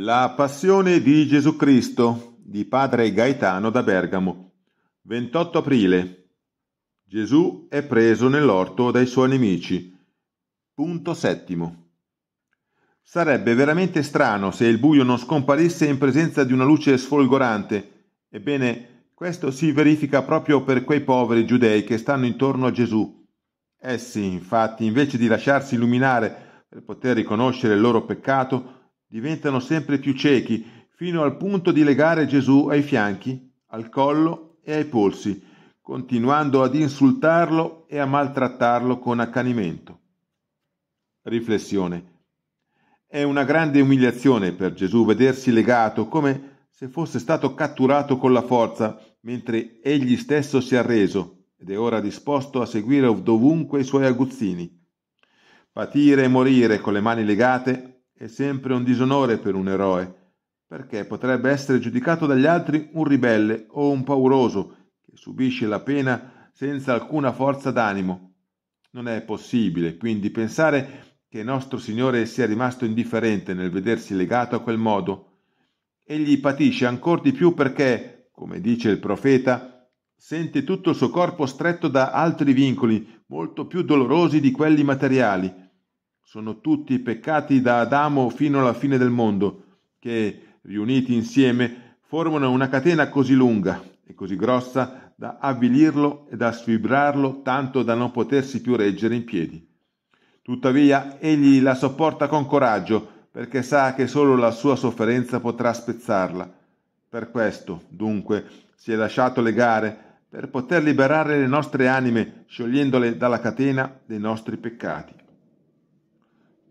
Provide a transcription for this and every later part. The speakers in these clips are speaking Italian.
La Passione di Gesù Cristo di Padre Gaetano da Bergamo. 28 aprile. Gesù è preso nell'orto dai suoi nemici. Punto settimo. Sarebbe veramente strano se il buio non scomparisse in presenza di una luce sfolgorante. Ebbene, questo si verifica proprio per quei poveri giudei che stanno intorno a Gesù. Essi, infatti, invece di lasciarsi illuminare per poter riconoscere il loro peccato, diventano sempre più ciechi, fino al punto di legare Gesù ai fianchi, al collo e ai polsi, continuando ad insultarlo e a maltrattarlo con accanimento. Riflessione. È una grande umiliazione per Gesù vedersi legato come se fosse stato catturato con la forza, mentre egli stesso si è arreso ed è ora disposto a seguire dovunque i suoi aguzzini. Patire e morire con le mani legate è sempre un disonore per un eroe, perché potrebbe essere giudicato dagli altri un ribelle o un pauroso che subisce la pena senza alcuna forza d'animo. Non è possibile, quindi, pensare che nostro Signore sia rimasto indifferente nel vedersi legato a quel modo. Egli patisce ancor di più perché, come dice il profeta, sente tutto il suo corpo stretto da altri vincoli molto più dolorosi di quelli materiali sono tutti i peccati da Adamo fino alla fine del mondo, che, riuniti insieme, formano una catena così lunga e così grossa da avvilirlo e da sfibrarlo tanto da non potersi più reggere in piedi. Tuttavia, egli la sopporta con coraggio, perché sa che solo la sua sofferenza potrà spezzarla. Per questo, dunque, si è lasciato legare per poter liberare le nostre anime, sciogliendole dalla catena dei nostri peccati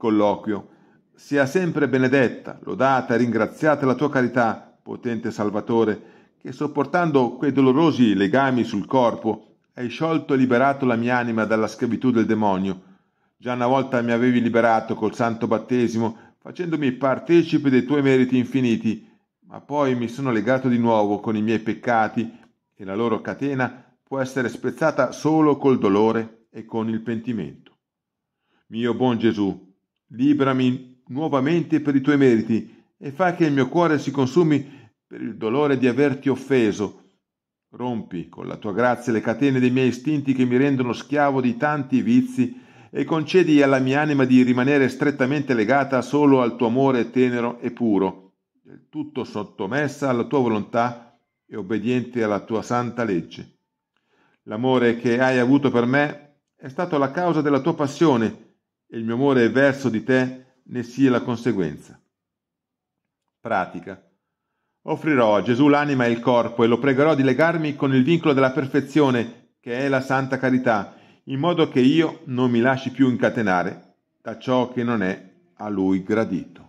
colloquio. Sia sempre benedetta, lodata e ringraziata la tua carità, potente Salvatore, che sopportando quei dolorosi legami sul corpo, hai sciolto e liberato la mia anima dalla schiavitù del demonio. Già una volta mi avevi liberato col santo battesimo, facendomi partecipe dei tuoi meriti infiniti, ma poi mi sono legato di nuovo con i miei peccati e la loro catena può essere spezzata solo col dolore e con il pentimento. Mio buon Gesù, Liberami nuovamente per i tuoi meriti e fa che il mio cuore si consumi per il dolore di averti offeso. Rompi con la tua grazia le catene dei miei istinti che mi rendono schiavo di tanti vizi e concedi alla mia anima di rimanere strettamente legata solo al tuo amore tenero e puro, del tutto sottomessa alla tua volontà e obbediente alla tua santa legge. L'amore che hai avuto per me è stato la causa della tua passione, e il mio amore verso di te ne sia la conseguenza. Pratica. Offrirò a Gesù l'anima e il corpo e lo pregherò di legarmi con il vincolo della perfezione, che è la santa carità, in modo che io non mi lasci più incatenare da ciò che non è a lui gradito.